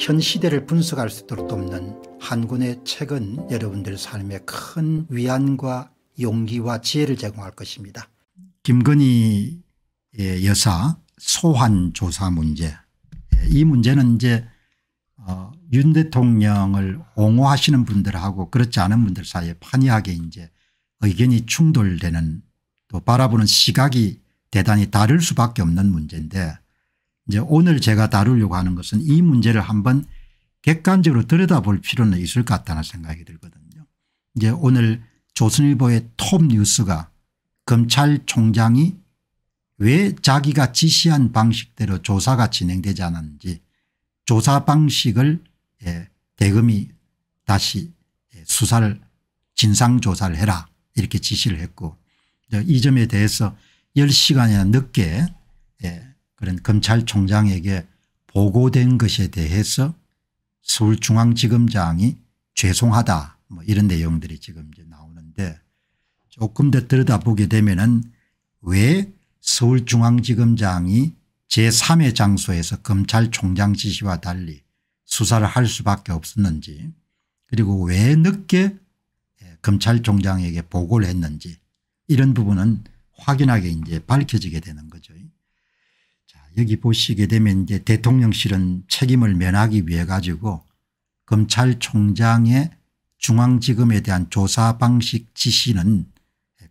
현 시대를 분석할 수 있도록 돕는 한군의 책은 여러분들 삶에 큰 위안과 용기와 지혜를 제공할 것입니다. 김건희 여사 소환 조사 문제 이 문제는 이제 어, 윤 대통령을 옹호하시는 분들하고 그렇지 않은 분들 사이에 판이하게 이제 의견이 충돌되는 또 바라보는 시각이 대단히 다를 수밖에 없는 문제인데 이제 오늘 제가 다루려고 하는 것은 이 문제를 한번 객관적으로 들여다볼 필요는 있을 것 같다는 생각이 들거든요. 이제 오늘 조선일보의 톱 뉴스가 검찰총장이 왜 자기가 지시한 방식대로 조사가 진행되지 않았는지 조사 방식을 예, 대금이 다시 예, 수사를 진상조사를 해라 이렇게 지시를 했고 이 점에 대해서 10시간이나 늦게 예, 그런 검찰총장에게 보고된 것에 대해서 서울중앙지검장이 죄송하다 뭐 이런 내용들이 지금 이제 나오는데 조금 더 들여다보게 되면은 왜 서울중앙지검장이 제3의 장소에서 검찰총장 지시와 달리 수사를 할 수밖에 없었는지 그리고 왜 늦게 예, 검찰총장에게 보고를 했는지 이런 부분은 확인하게 이제 밝혀지게 되는 거죠. 여기 보시게 되면 이제 대통령실은 책임을 면하기 위해 가지고 검찰총장의 중앙지검에 대한 조사 방식 지시는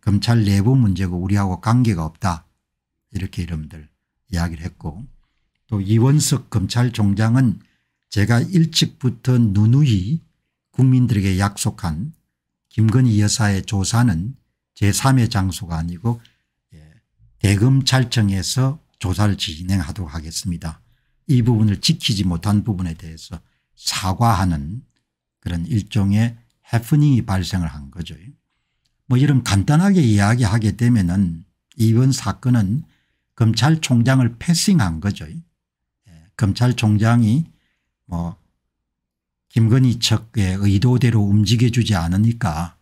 검찰 내부 문제고 우리하고 관계가 없다 이렇게 이름들 이야기를 했고 또 이원석 검찰총장은 제가 일찍부터 누누이 국민들에게 약속한 김건희 여사의 조사는 제3의 장소가 아니고 예, 대검찰청에서 조사를 진행하도록 하겠습니다. 이 부분을 지키지 못한 부분에 대해서 사과하는 그런 일종의 해프닝이 발생을 한 거죠. 뭐 이런 간단하게 이야기하게 되면은 이번 사건은 검찰총장을 패싱한 거죠. 예, 검찰총장이 뭐 김건희 측의 의도대로 움직여주지 않으니까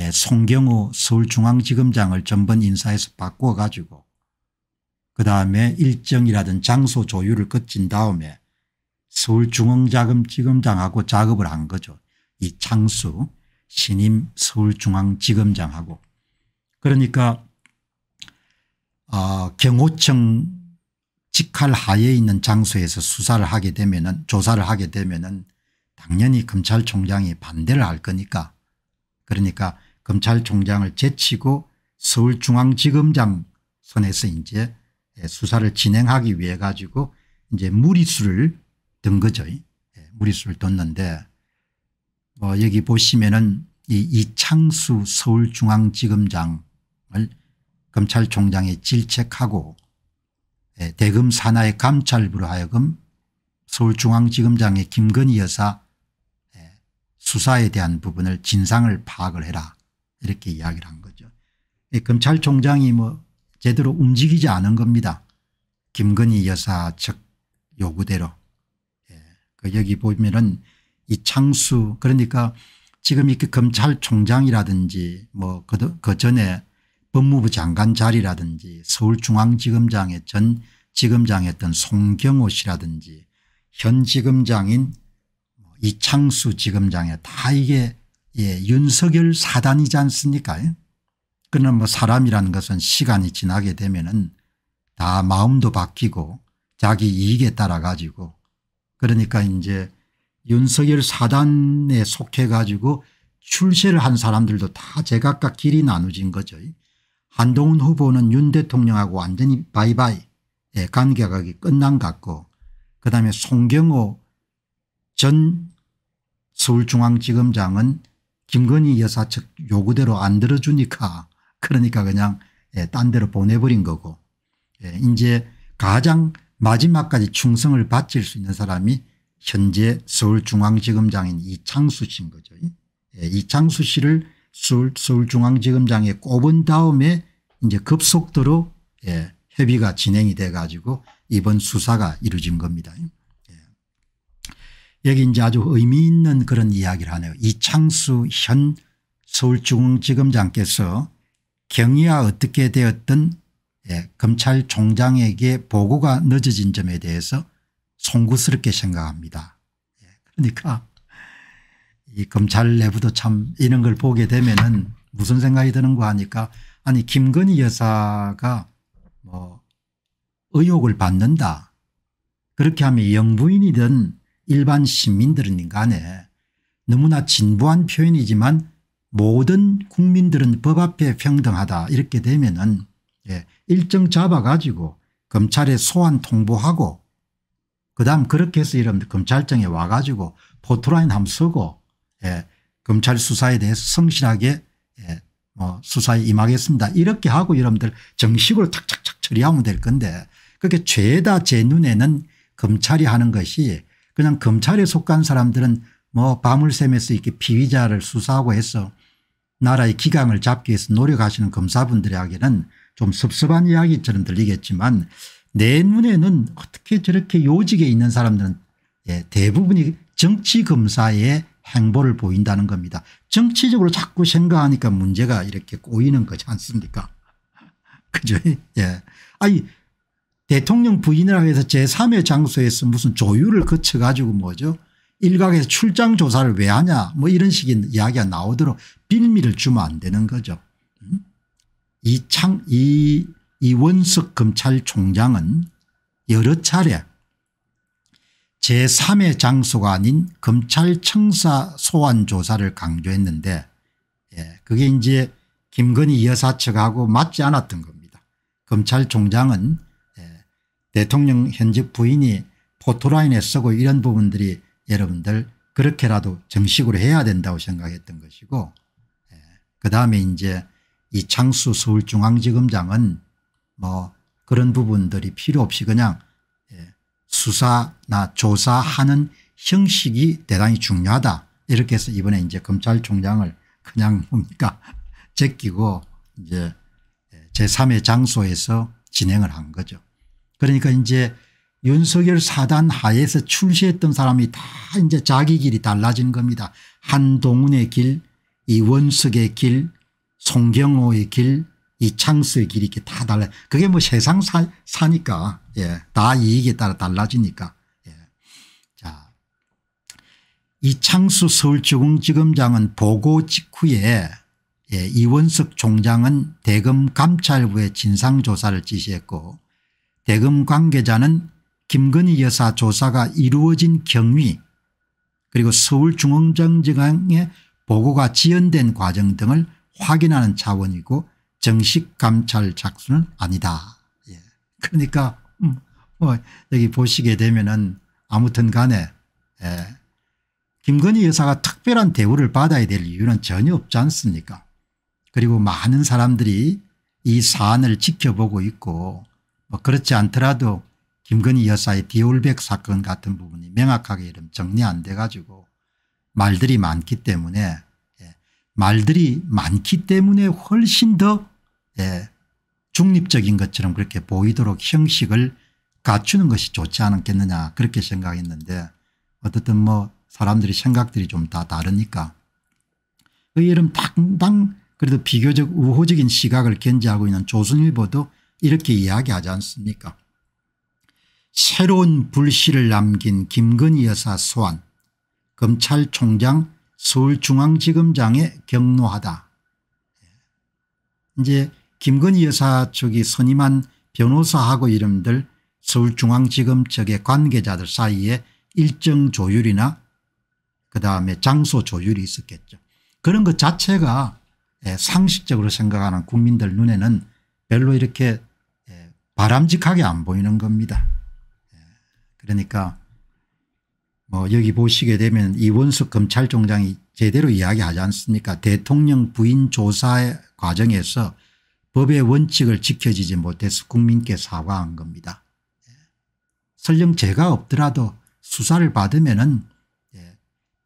예, 송경호 서울중앙지검장을 전번 인사에서 바꿔 가지고 그다음에 일정이라든 장소 조율을 거친 다음에 서울중앙자금지검장하고 작업을 한 거죠. 이 창수 신임 서울중앙지검장하고 그러니까 어, 경호청 직할 하에 있는 장소에서 수사를 하게 되면은 조사를 하게 되면은 당연히 검찰총장이 반대를 할 거니까 그러니까 검찰총장을 제치고 서울중앙지검장 선에서 이제 예, 수사를 진행하기 위해 가지고 이제 무리수를 든 거죠. 예, 무리수를 뒀는데 뭐 여기 보시면은 이 이창수 서울중앙지검장을 검찰총장에 질책하고 예, 대검 산하의 감찰부로 하여금 서울중앙지검장의 김건희 여사 수사에 대한 부분을 진상을 파악을 해라 이렇게 이야기를 한 거죠. 검찰총장이 뭐 제대로 움직이지 않은 겁니다. 김건희 여사 측 요구대로. 예. 그 여기 보면은 이창수 그러니까 지금 이렇게 검찰총장이라든지 뭐그 그 전에 법무부 장관 자리라든지 서울중앙지검장의 전 지검장했던 송경호 씨라든지 현 지검장인 뭐 이창수 지검장에 다 이게 예, 윤석열 사단이지 않습니까? 예? 그는 뭐 사람이라는 것은 시간이 지나게 되면은 다 마음도 바뀌고 자기 이익에 따라 가지고 그러니까 이제 윤석열 사단에 속해 가지고 출세를 한 사람들도 다 제각각 길이 나누진 거죠. 한동훈 후보는 윤 대통령하고 완전히 바이바이 예, 관계가 끝난 것 같고 그다음에 송경호 전 서울중앙지검장은 김건희 여사 측 요구대로 안 들어주니까 그러니까 그냥 예, 딴 데로 보내버린 거고 예, 이제 가장 마지막까지 충성을 바칠 수 있는 사람이 현재 서울중앙지검장인 이창수 씨인 거죠. 예, 이창수 씨를 서울, 서울중앙지검장에 꼽은 다음에 이제 급속도로 예, 협의가 진행이 돼 가지고 이번 수사가 이루어진 겁니다. 예. 여기 이제 아주 의미 있는 그런 이야기를 하네요. 이창수 현 서울중앙지검장께서 경위가 어떻게 되었든 예, 검찰총장에게 보고가 늦어진 점에 대해서 송구스럽게 생각합니다. 예, 그러니까 이 검찰 내부도 참 이런 걸 보게 되면은 무슨 생각이 드는가 하니까 아니 김건희 여사가 뭐 의혹을 받는다. 그렇게 하면 영부인이든 일반 시민들은 간에 너무나 진부한 표현이지만 모든 국민들은 법 앞에 평등하다 이렇게 되면은 예, 일정 잡아가지고 검찰에 소환 통보하고 그다음 그렇게 해서 이런 검찰청에 와가지고 포토라인함 쓰고 예, 검찰 수사에 대해서 성실하게 예, 뭐 수사에 임하겠습니다. 이렇게 하고 여러분들 정식으로 착착착 처리하면 될 건데 그게 죄다 제 눈에는 검찰이 하는 것이 그냥 검찰에 속한 사람들은 뭐 밤을 새면서 이렇게 피의자를 수사하고 해서 나라의 기강을 잡기 위해서 노력하시는 검사분들에게는 좀 섭섭한 이야기처럼 들리겠지만 내 눈에는 어떻게 저렇게 요직에 있는 사람들은 예, 대부분이 정치검사의 행보를 보인다는 겁니다. 정치적으로 자꾸 생각하니까 문제가 이렇게 꼬이는 거지 않습니까 그죠 예. 아니 대통령 부인을 하기 해서 제3의 장소에서 무슨 조율을 거쳐 가지고 뭐죠 일각에서 출장 조사를 왜 하냐 뭐 이런 식의 이야기가 나오도록 빌미를 주면 안 되는 거죠. 이창 음? 이 이원석 검찰총장은 여러 차례 제3의 장소가 아닌 검찰청사 소환 조사를 강조했는데 예, 그게 이제 김건희 여사 측하고 맞지 않았던 겁니다. 검찰총장은 예, 대통령 현직 부인이 포토라인에 쓰고 이런 부분들이 여러분들 그렇게라도 정식으로 해야 된다고 생각했던 것이고 예. 그다음에 이제 이창수 서울중앙지검장은 뭐 그런 부분들이 필요 없이 그냥 예. 수사나 조사하는 형식이 대단히 중요하다 이렇게 해서 이번에 이제 검찰총장을 그냥 뭡니까 제끼고 이제 예, 제3의 장소에서 진행을 한 거죠. 그러니까 이제 윤석열 사단 하에서 출시했던 사람이 다 이제 자기 길이 달라진 겁니다. 한동훈의 길, 이원석의 길, 송경호의 길, 이창수의 길 이렇게 다 달라. 그게 뭐 세상 사, 사니까 예. 다 이익에 따라 달라지니까. 예. 자, 이창수 서울중앙지검장은 보고 직후에 예. 이원석 총장은 대검 감찰부의 진상조사를 지시했고 대검 관계자는 김건희 여사 조사가 이루어진 경위 그리고 서울중앙정장의 보고가 지연된 과정 등을 확인하는 차원이고 정식 감찰 작수는 아니다. 예. 그러니까 음, 뭐 여기 보시게 되면은 아무튼 간에 예. 김건희 여사가 특별한 대우를 받아야 될 이유는 전혀 없지 않습니까 그리고 많은 사람들이 이 사안을 지켜보고 있고 뭐 그렇지 않더라도 김건희 여사의 디올백 사건 같은 부분이 명확하게 이름 정리 안 돼 가지고 말들이 많기 때문에 예. 말들이 많기 때문에 훨씬 더 예. 중립적인 것처럼 그렇게 보이도록 형식을 갖추는 것이 좋지 않겠느냐 그렇게 생각했는데 어떻든뭐 사람들이 생각들이 좀 다 다르니까 그 이름 당당 그래도 비교적 우호적인 시각을 견지하고 있는 조선일보도 이렇게 이야기하지 않습니까 새로운 불씨를 남긴 김건희 여사 소환 검찰총장 서울중앙지검장에 경로하다. 이제 김건희 여사 측이 선임한 변호사하고 이름들 서울중앙지검 측의 관계자들 사이에 일정 조율이나 그다음에 장소 조율이 있었겠죠. 그런 것 자체가 예, 상식적으로 생각하는 국민들 눈에는 별로 이렇게 예, 바람직하게 안 보이는 겁니다. 그러니까 뭐 여기 보시게 되면 이원석 검찰총장이 제대로 이야기하지 않습니까 대통령 부인 조사 과정에서 법의 원칙을 지켜지지 못해서 국민께 사과한 겁니다. 예. 설령 죄가 없더라도 수사를 받으면 은 예,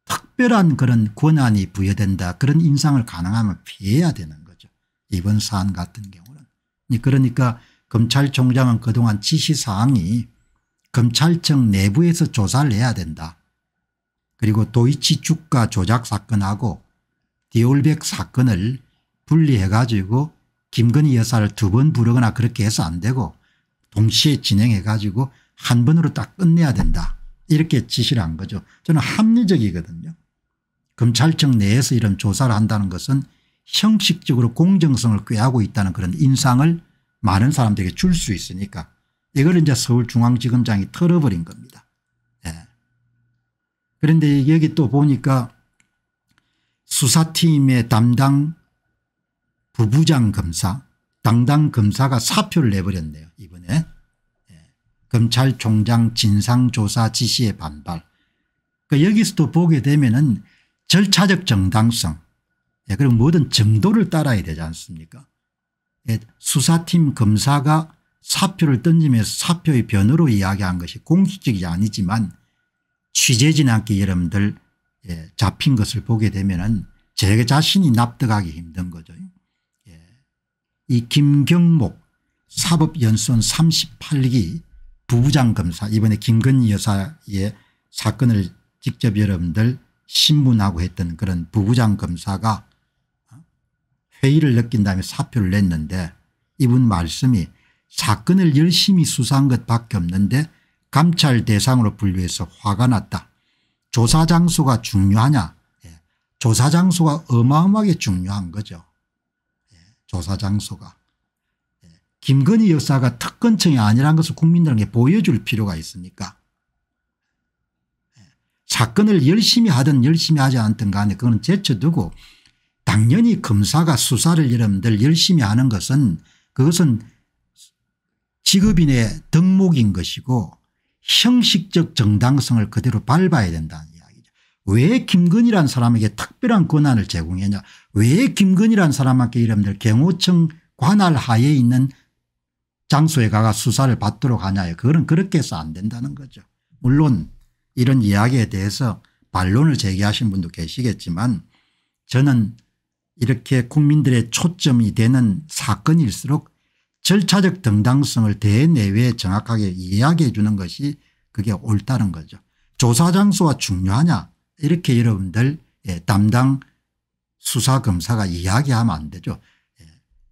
특별한 그런 권한이 부여된다 그런 인상을 가능하면 피해야 되는 거죠. 이번 사안 같은 경우는. 그러니까 검찰총장은 그동안 지시사항이 검찰청 내부에서 조사를 해야 된다. 그리고 도이치 주가 조작 사건하고 디올백 사건을 분리해 가지고 김건희 여사를 두 번 부르거나 그렇게 해서 안 되고 동시에 진행해 가지고 한 번으로 딱 끝내야 된다. 이렇게 지시를 한 거죠. 저는 합리적이거든요. 검찰청 내에서 이런 조사를 한다는 것은 형식적으로 공정성을 꾀하고 있다는 그런 인상을 많은 사람들에게 줄 수 있으니까 이걸 이제 서울중앙지검장이 털어버린 겁니다. 예. 그런데 여기 또 보니까 수사팀의 담당 부부장 검사 담당 검사가 사표를 내버렸네요 이번에 예. 검찰총장 진상조사 지시에 반발 그 여기서도 보게 되면 은 절차적 정당성 예. 그리고 모든 정도를 따라야 되지 않습니까 예. 수사팀 검사가 사표를 던지면서 사표의 변으로 이야기한 것이 공식적이 아니지만 취재진학기 여러분들 예, 잡힌 것을 보게 되면은 제 자신이 납득하기 힘든 거죠. 예. 이 김경목 사법연수원 38기 부부장검사 이번에 김건희 여사의 사건을 직접 여러분들 신문하고 했던 그런 부부장검사가 어? 회의를 느낀 다음에 사표를 냈는데 이분 말씀이 사건을 열심히 수사한 것밖에 없는데 감찰 대상으로 분류해서 화가 났다. 조사 장소가 중요하냐 예. 조사 장소가 어마어마하게 중요한 거죠. 예. 조사 장소가. 예. 김건희 여사가 특권층이 아니란 것을 국민들에게 보여줄 필요가 있으니까. 사건을 열심히 하든 열심히 하지 않든 간에 그건 제쳐두고 당연히 검사가 수사를 여러분들 열심히 하는 것은 그것은 직업인의 덕목인 것이고 형식적 정당성을 그대로 밟아야 된다는 이야기죠. 왜 김건희란 사람에게 특별한 권한을 제공했냐 왜 김건희란 사람한테 이름들 경호청 관할 하에 있는 장소에 가가 수사를 받도록 하냐 그거는 그렇게 해서 안 된다는 거죠. 물론 이런 이야기에 대해서 반론을 제기하신 분도 계시겠지만 저는 이렇게 국민들의 초점이 되는 사건일수록 절차적 정당성을 대내외 에 정확하게 이야기해 주는 것이 그게 옳다는 거죠. 조사 장소가 중요하냐 이렇게 여러분들 예, 담당 수사검사가 이야기하면 안 되죠. 예,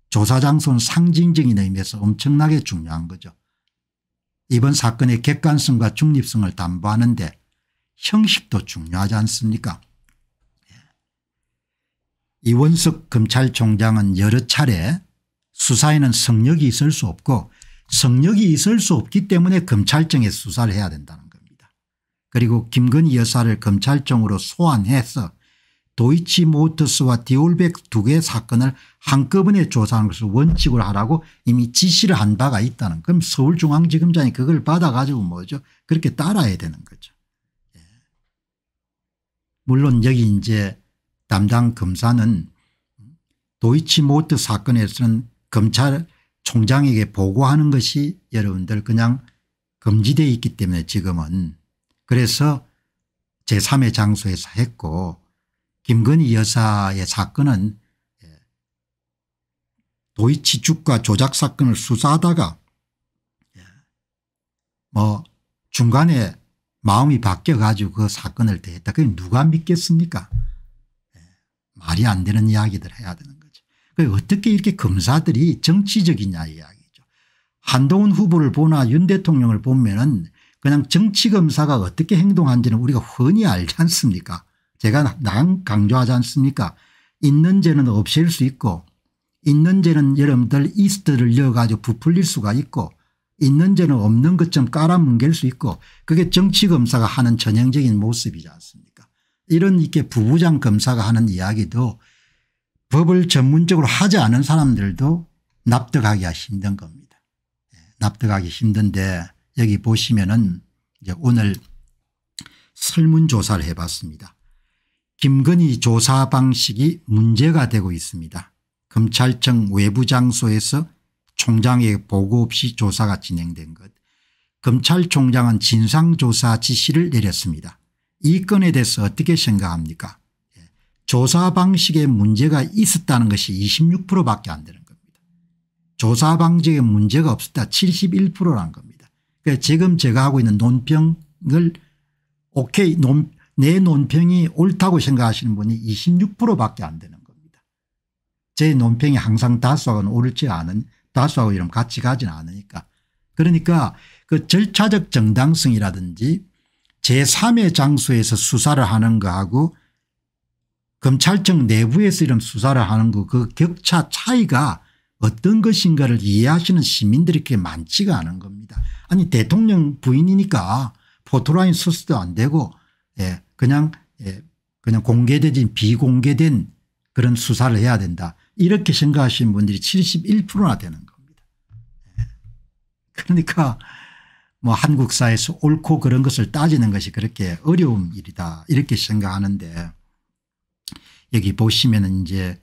조사 장소는 상징적인 의미에서 엄청나게 중요한 거죠. 이번 사건의 객관성과 중립성을 담보하는데 형식도 중요하지 않습니까 예. 이원석 검찰총장은 여러 차례 수사에는 성역이 있을 수 없고 성역이 있을 수 없기 때문에 검찰청에 수사를 해야 된다는 겁니다. 그리고 김건희 여사를 검찰청으로 소환해서 도이치모터스와 디올백 두개 사건을 한꺼번에 조사하는 것을 원칙으로 하라고 이미 지시를 한 바가 있다는 그럼 서울중앙지검장이 그걸 받아가지고 뭐죠 그렇게 따라야 되는 거죠. 예. 물론 여기 이제 담당 검사는 도이치모터 사건에서는 검찰총장에게 보고하는 것이 여러분들 그냥 금지되어 있기 때문에 지금은 그래서 제3의 장소에서 했고 김건희 여사의 사건은 예, 도이치 주가 조작 사건을 수사하다가 예, 뭐 중간에 마음이 바뀌어 가지고 그 사건을 대했다. 그게 누가 믿겠습니까 예, 말이 안 되는 이야기들 해야 되는 어떻게 이렇게 검사들이 정치적이냐 이야기죠. 한동훈 후보를 보나 윤 대통령을 보면은 그냥 정치검사가 어떻게 행동한지는 우리가 흔히 알지 않습니까 제가 난 강조하지 않습니까 있는 죄는 없앨 수 있고 있는 죄는 여러분들 이스트를 넣어가지고 부풀릴 수가 있고 있는 죄는 없는 것처럼 깔아뭉갤 수 있고 그게 정치검사가 하는 전형적인 모습이지 않습니까 이런 이렇게 부부장 검사가 하는 이야기도 법을 전문적으로 하지 않은 사람들도 납득하기가 힘든 겁니다. 예, 납득하기 힘든데 여기 보시면은 이제 오늘 설문조사를 해봤습니다. 김건희 조사 방식이 문제가 되고 있습니다. 검찰청 외부 장소에서 총장의 보고 없이 조사가 진행된 것. 검찰총장은 진상조사 지시를 내렸습니다. 이 건에 대해서 어떻게 생각합니까 조사 방식에 문제가 있었다는 것이 26%밖에 안 되는 겁니다. 조사 방식에 문제가 없었다 71%란 겁니다. 그러니까 지금 제가 하고 있는 논평을 오케이 논, 내 논평이 옳다고 생각하시는 분이 26%밖에 안 되는 겁니다. 제 논평이 항상 다수하고는 옳지 않은 다수하고 이러 같이 가지는 않으니까 그러니까 그 절차적 정당성이라든지 제3의 장소에서 수사를 하는 거하고 검찰청 내부에서 이런 수사를 하는 그 격차 차이가 어떤 것인가를 이해하시는 시민들이 그렇게 많지가 않은 겁니다. 아니 대통령 부인이니까 포토라인 수수도 안 되고 예 그냥 예 그냥 공개되진 비공개된 그런 수사를 해야 된다. 이렇게 생각하시는 분들이 71%나 되는 겁니다. 예. 그러니까 뭐 한국 사회에서 옳고 그런 것을 따지는 것이 그렇게 어려운 일이다 이렇게 생각하는데 여기 보시면 이제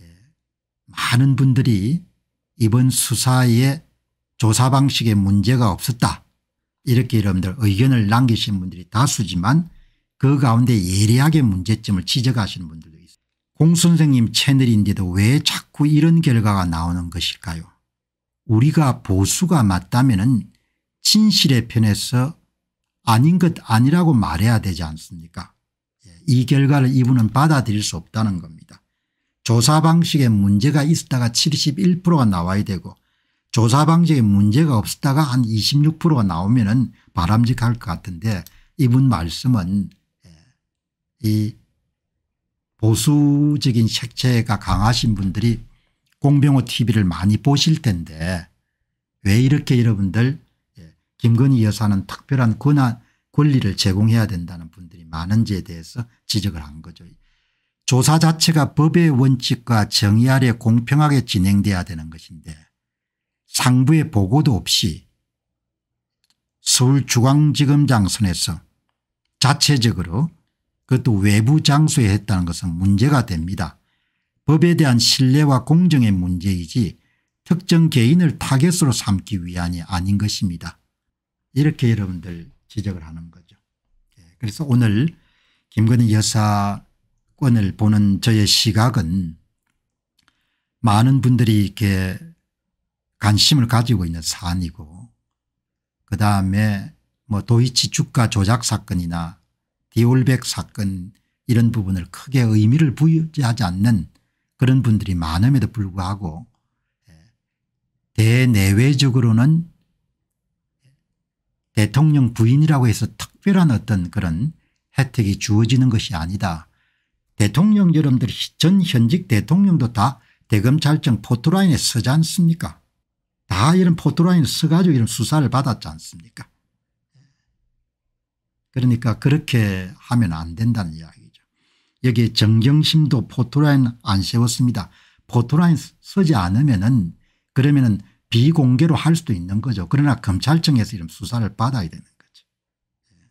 예, 많은 분들이 이번 수사의 조사 방식에 문제가 없었다 이렇게 여러분들 의견을 남기신 분들이 다수지만 그 가운데 예리하게 문제점을 지적하시는 분들도 있습니공 선생님 채널인데도 왜 자꾸 이런 결과가 나오는 것일까요 우리가 보수가 맞다면 진실의 편에서 아닌 것 아니라고 말해야 되지 않습니까 예, 이 결과를 이분은 받아들일 수 없다는 겁니다. 조사 방식에 문제가 있었다가 71%가 나와야 되고 조사 방식에 문제가 없었다가 한 26%가 나오면 은 바람직할 것 같은데 이분 말씀은 예, 이 보수적인 색채가 강하신 분들이 공병호 tv를 많이 보실 텐데 왜 이렇게 여러분들 예, 김건희 여사는 특별한 권한 권리를 제공해야 된다는 분들이 많은지에 대해서 지적을 한 거죠. 조사 자체가 법의 원칙과 정의 아래 공평하게 진행돼야 되는 것인데 상부의 보고도 없이 서울중앙지검장 선에서 자체적으로 그것도 외부 장소에 했다는 것은 문제가 됩니다. 법에 대한 신뢰와 공정의 문제이지 특정 개인을 타겟으로 삼기 위한이 아닌 것입니다. 이렇게 여러분들 지적을 하는 거죠. 예, 그래서 오늘 김건희 여사권을 보는 저의 시각은 많은 분들이 이렇게 관심을 가지고 있는 사안이고 그다음에 뭐 도이치 주가 조작 사건이나 디올백 사건 이런 부분을 크게 의미를 부여하지 않는 그런 분들이 많음에도 불구하고 예, 대내외적으로는 대통령 부인이라고 해서 특별한 어떤 그런 혜택이 주어지는 것이 아니다. 대통령 여러분들 전 현직 대통령도 다 대검찰청 포토라인에 서지 않습니까 다 이런 포토라인에 서가지고 이런 수사를 받았지 않습니까 그러니까 그렇게 하면 안 된다는 이야기죠. 여기에 정경심도 포토라인 안 세웠습니다. 포토라인 서지 않으면 은 그러면 은 비공개로 할 수도 있는 거죠. 그러나 검찰청에서 이런 수사를 받아야 되는 거죠. 예.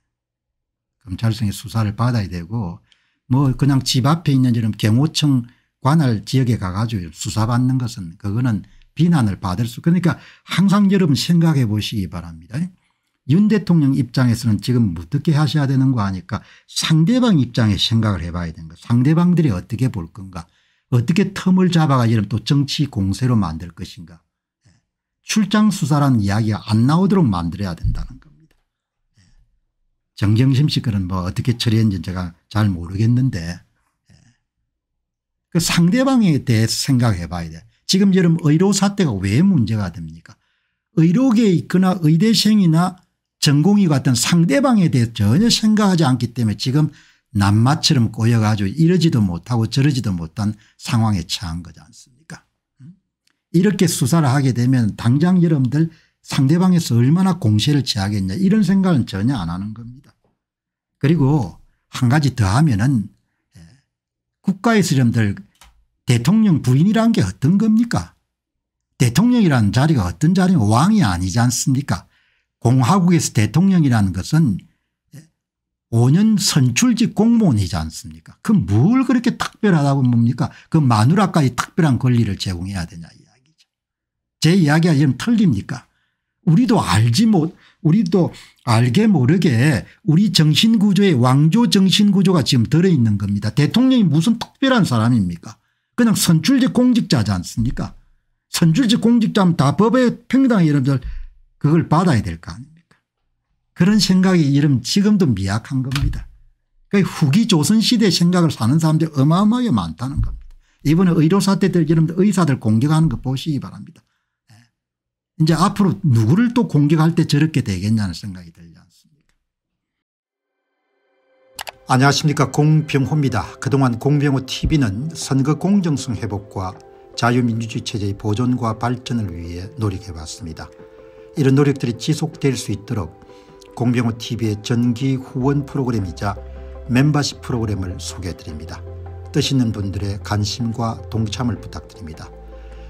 검찰청에 수사를 받아야 되고 뭐 그냥 집 앞에 있는 이런 경호청 관할 지역에 가가지고 수사받는 것은 그거는 비난을 받을 수 그러니까 항상 여러분 생각해 보시기 바랍니다. 예. 윤 대통령 입장에서는 지금 어떻게 하셔야 되는 거 아니까 상대방 입장에 생각을 해봐야 되는 거 상대방들이 어떻게 볼 건가 어떻게 틈을 잡아가 이러면 또 정치 공세로 만들 것인가 출장 수사란 이야기가 안 나오도록 만들어야 된다는 겁니다. 예. 정경심 씨 그런 뭐 어떻게 처리했는지 제가 잘 모르겠는데 예. 그 상대방에 대해서 생각해 봐야 돼. 지금처럼 의료 사태가 왜 문제가 됩니까? 의료계에 있거나 의대생이나 전공이 같은 상대방에 대해 전혀 생각하지 않기 때문에 지금 남마처럼 꼬여가지고 이러지도 못하고 저러지도 못한 상황에 처한 거지 않습니까? 이렇게 수사를 하게 되면 당장 여러분들 상대방에서 얼마나 공세를 취하겠냐 이런 생각은 전혀 안 하는 겁니다. 그리고 한 가지 더 하면은 예, 국가에서 여러분들 대통령 부인이라는 게 어떤 겁니까 대통령이라는 자리가 어떤 자리냐 왕이 아니지 않습니까 공화국에서 대통령이라는 것은 5년 예, 선출직 공무원이지 않습니까 그 뭘 그렇게 특별하다고 뭡니까 그 마누라까지 특별한 권리를 제공해야 되냐 제 이야기가 지금 틀립니까 우리도 알지 못 우리도 알게 모르게 우리 정신구조에 왕조 정신구조가 지금 들어있는 겁니다. 대통령이 무슨 특별한 사람입니까 그냥 선출직 공직자지 않습니까 선출직 공직자면 다법의평등하 여러분들 그걸 받아야 될 거 아닙니까 그런 생각이 이름 지금도 미약한 겁니다. 그러니까 후기 조선시대 생각을 사는 사람들이 어마어마하게 많다는 겁니다. 이번에 의료사태 들 여러분들 의사들 공격하는 거 보시기 바랍니다. 이제 앞으로 누구를 또 공격할 때 저렇게 되겠냐는 생각이 들지 않습니까 안녕하십니까 공병호입니다. 그동안 공병호 tv는 선거 공정성 회복과 자유민주주의 체제의 보존과 발전을 위해 노력해봤습니다. 이런 노력들이 지속될 수 있도록 공병호 tv의 전기 후원 프로그램이자 멤버십 프로그램을 소개해드립니다. 뜻 있는 분들의 관심과 동참을 부탁드립니다.